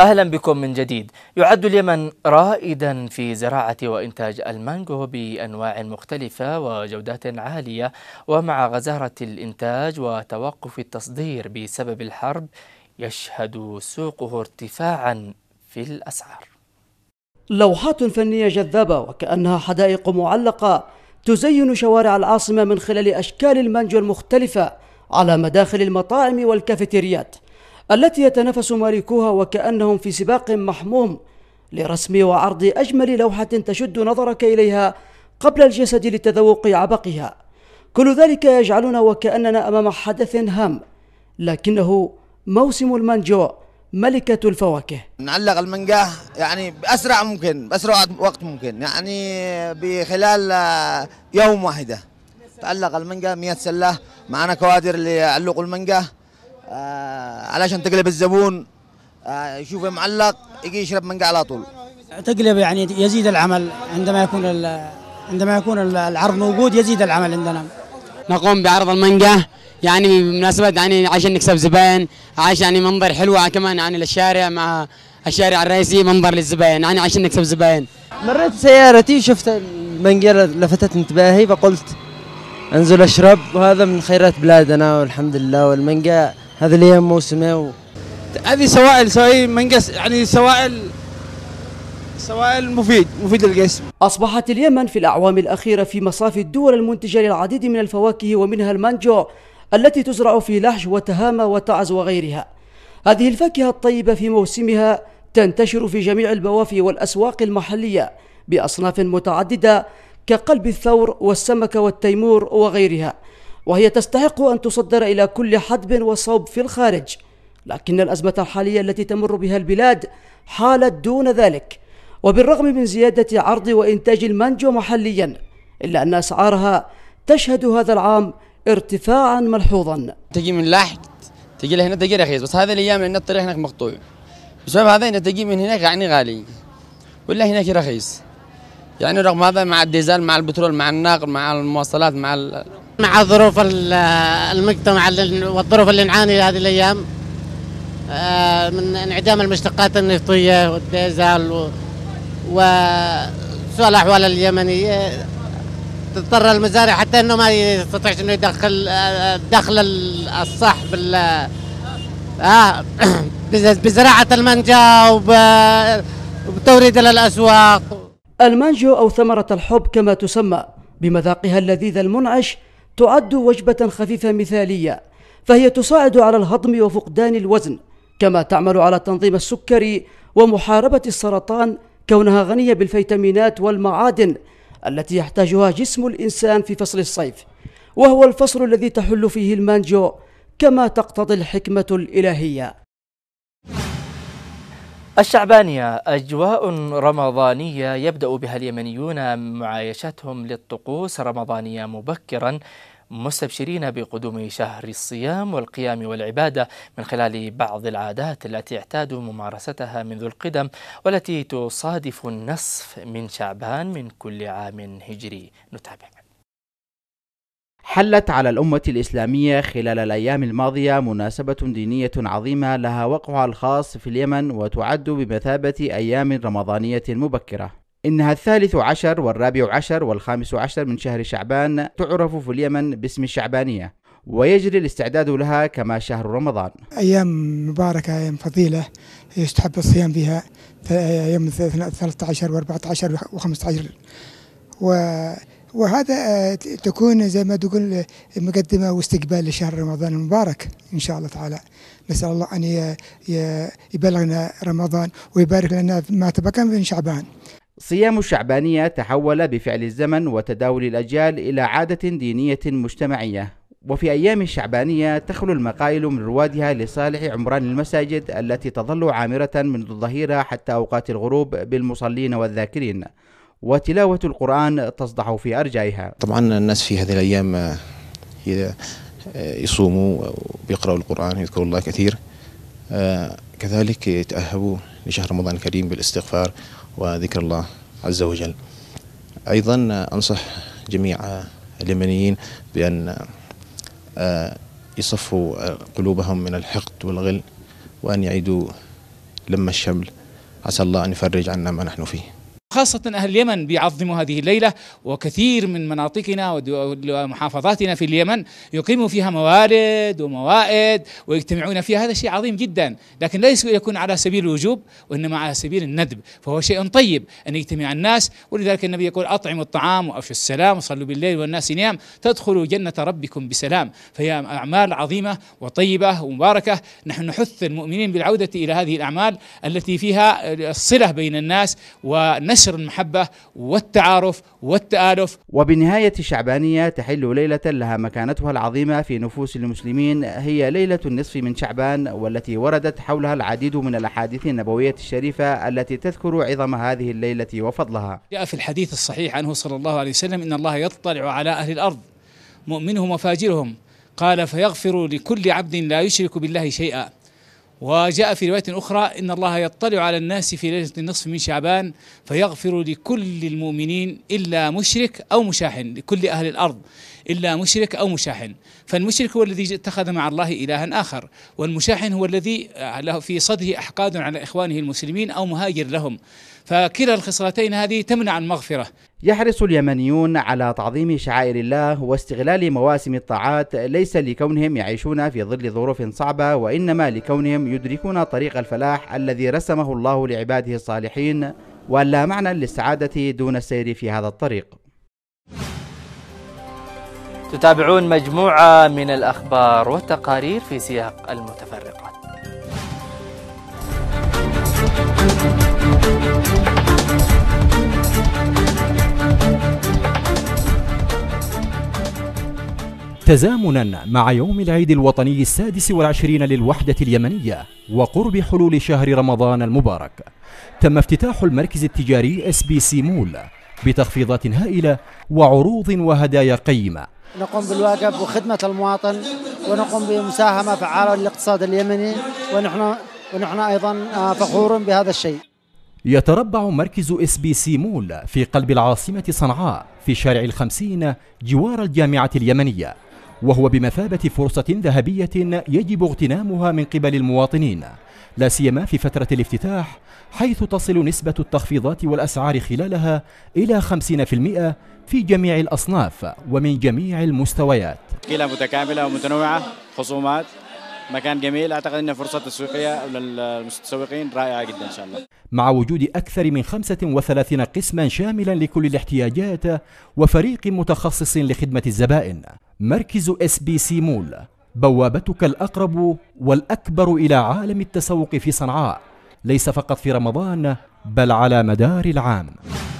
أهلا بكم من جديد يعد اليمن رائدا في زراعة وإنتاج المانجو بأنواع مختلفة وجودات عالية ومع غزارة الإنتاج وتوقف التصدير بسبب الحرب يشهد سوقه ارتفاعا في الأسعار لوحات فنية جذابة وكأنها حدائق معلقة تزين شوارع العاصمة من خلال أشكال المانجو المختلفة على مداخل المطاعم والكافيتيريات التي يتنافس مالكوها وكأنهم في سباق محموم لرسم وعرض أجمل لوحة تشد نظرك إليها قبل الجسد لتذوق عبقها كل ذلك يجعلنا وكأننا أمام حدث هام لكنه موسم المانجو ملكة الفواكه نعلق المانجا يعني بأسرع ممكن بأسرع وقت ممكن يعني بخلال آه، يوم واحدة تعلق المانجا 100 سلة معنا كوادر اللي علقوا المانجا آه علشان تقلب الزبون آه يشوفه معلق يجي يشرب منقع على طول تقلب يعني يزيد العمل عندما يكون عندما يكون العرض موجود يزيد العمل عندنا نقوم بعرض المانجا يعني بمناسبة يعني عشان نكسب زباين عشان يعني منظر حلوة كمان يعني للشارع مع الشارع الرئيسي منظر للزباين يعني عشان نكسب زباين مريت سيارتي وشفت المانجا لفتت انتباهي فقلت انزل اشرب وهذا من خيرات بلادنا والحمد لله والمانجا هذا الايام موسمه و... هذه سوائل سوائل منقص يعني سوائل سوائل مفيد مفيد للجسم أصبحت اليمن في الأعوام الأخيرة في مصاف الدول المنتجة للعديد من الفواكه ومنها المانجو التي تزرع في لحج وتهامة وتعز وغيرها هذه الفاكهة الطيبة في موسمها تنتشر في جميع البوافي والأسواق المحلية بأصناف متعددة كقلب الثور والسمك والتيمور وغيرها وهي تستحق أن تصدر إلى كل حدب وصوب في الخارج لكن الأزمة الحالية التي تمر بها البلاد حالت دون ذلك وبالرغم من زيادة عرض وإنتاج المانجو محليا إلا أن أسعارها تشهد هذا العام ارتفاعا ملحوظا تجي من لاحق تجي لهنا تجي رخيص بس هذه الأيام لأن الطريق هناك مقطوع بسبب هذا أن تجي من هناك يعني غالي ولا هناك رخيص يعني رغم هذا مع الديزل مع البترول مع الناقل مع المواصلات مع ال... مع ظروف المجتمع والظروف اللي نعاني هذه الايام آه، من انعدام المشتقات النفطيه والديزل وسوء الاحوال اليمنيه آه، تضطر المزارع حتى انه ما يستطيعش انه يدخل الدخل آه، الصح بال بزراعه المانجا وبتوريد للاسواق المانجو او ثمره الحب كما تسمى بمذاقها اللذيذ المنعش تعد وجبة خفيفة مثالية فهي تساعد على الهضم وفقدان الوزن كما تعمل على تنظيم السكري ومحاربة السرطان كونها غنية بالفيتامينات والمعادن التي يحتاجها جسم الإنسان في فصل الصيف وهو الفصل الذي تحل فيه المانجو كما تقتضي الحكمة الإلهية الشعبانية أجواء رمضانية يبدأ بها اليمنيون معايشتهم للطقوس رمضانية مبكرا مستبشرين بقدوم شهر الصيام والقيام والعبادة من خلال بعض العادات التي اعتادوا ممارستها منذ القدم والتي تصادف النصف من شعبان من كل عام هجري نتابع حلت على الأمة الإسلامية خلال الأيام الماضية مناسبة دينية عظيمة لها وقعها الخاص في اليمن وتعد بمثابة أيام رمضانية مبكرة. إنها الثالث عشر والرابع عشر والخامس عشر من شهر شعبان تعرف في اليمن باسم الشعبانية ويجري الاستعداد لها كما شهر رمضان أيام مباركة أيام فضيلة يستحب الصيام فيها أيام 13 و14 و15 و وهذا آه، تكون زي ما تقول آه، مقدمه واستقبال لشهر رمضان المبارك ان شاء الله تعالى نسال الله ان يبلغنا رمضان ويبارك لنا ما تبقى من شعبان صيام الشعبانية تحول بفعل الزمن وتداول الأجيال إلى عادة دينية مجتمعية وفي أيام الشعبانية تخلو المقايل من روادها لصالح عمران المساجد التي تظل عامرة من الظهيرة حتى أوقات الغروب بالمصلين والذاكرين وتلاوة القرآن تصدح في أرجائها طبعا الناس في هذه الأيام آه، آه، يصوموا ويقرأوا القرآن يذكروا الله كثير آه، كذلك يتأهبوا لشهر رمضان الكريم بالاستغفار وذكر الله عز وجل أيضا أنصح جميع اليمنيين بأن يصفوا قلوبهم من الحقد والغل وأن يعيدوا لما الشمل عسى الله أن يفرج عنا ما نحن فيه خاصة أهل اليمن بيعظموا هذه الليلة وكثير من مناطقنا ومحافظاتنا في اليمن يقيموا فيها موالد وموائد ويجتمعون فيها هذا شيء عظيم جدا لكن ليس يكون على سبيل الوجوب وإنما على سبيل الندب فهو شيء طيب أن يجتمع الناس ولذلك النبي يقول أطعموا الطعام وأفشوا السلام وصلوا بالليل والناس نيام تدخلوا جنة ربكم بسلام فهي أعمال عظيمة وطيبة ومباركة نحن نحث المؤمنين بالعودة إلى هذه الأعمال التي فيها الصلة بين الناس ونس نشر المحبة والتعارف والتآلف وبنهاية شعبانية تحل ليلة لها مكانتها العظيمة في نفوس المسلمين هي ليلة النصف من شعبان والتي وردت حولها العديد من الأحاديث النبوية الشريفة التي تذكر عظم هذه الليلة وفضلها جاء في الحديث الصحيح عنه صلى الله عليه وسلم إن الله يطلع على أهل الأرض مؤمنهم وفاجرهم قال فيغفر لكل عبد لا يشرك بالله شيئا وجاء في رواية أخرى إن الله يطلع على الناس في ليلة النصف من شعبان فيغفر لكل المؤمنين إلا مشرك أو مشاحن لكل أهل الأرض إلا مشرك أو مشاحن فالمشرك هو الذي اتخذ مع الله إلها آخر والمشاحن هو الذي له في صدره أحقاد على إخوانه المسلمين أو مهاجر لهم فكلا الخصلتين هذه تمنع المغفرة يحرص اليمنيون على تعظيم شعائر الله واستغلال مواسم الطاعات ليس لكونهم يعيشون في ظل ظروف صعبة وإنما لكونهم يدركون طريق الفلاح الذي رسمه الله لعباده الصالحين وأن لا معنى للسعادة دون السير في هذا الطريق تتابعون مجموعة من الأخبار والتقارير في سياق المتفرقات تزامنا مع يوم العيد الوطني السادس والعشرين للوحدة اليمنية وقرب حلول شهر رمضان المبارك تم افتتاح المركز التجاري اس بي سي مول بتخفيضات هائلة وعروض وهدايا قيمة نقوم بالواجب وخدمة المواطن ونقوم بمساهمة فعالة للاقتصاد اليمني ونحن, ونحن أيضا آه، فخور بهذا الشيء يتربع مركز اس بي سي مول في قلب العاصمة صنعاء في شارع الخمسين جوار الجامعة اليمنية وهو بمثابة فرصة ذهبية يجب اغتنامها من قبل المواطنين لا سيما في فترة الافتتاح حيث تصل نسبة التخفيضات والأسعار خلالها إلى 50% في جميع الأصناف ومن جميع المستويات كلها متكاملة ومتنوعة خصومات مكان جميل اعتقد ان فرصه تسويقيه للمتسوقين رائعه جدا ان شاء الله. مع وجود اكثر من 35 قسما شاملا لكل الاحتياجات وفريق متخصص لخدمه الزبائن، مركز اس بي سي مول بوابتك الاقرب والاكبر الى عالم التسوق في صنعاء ليس فقط في رمضان بل على مدار العام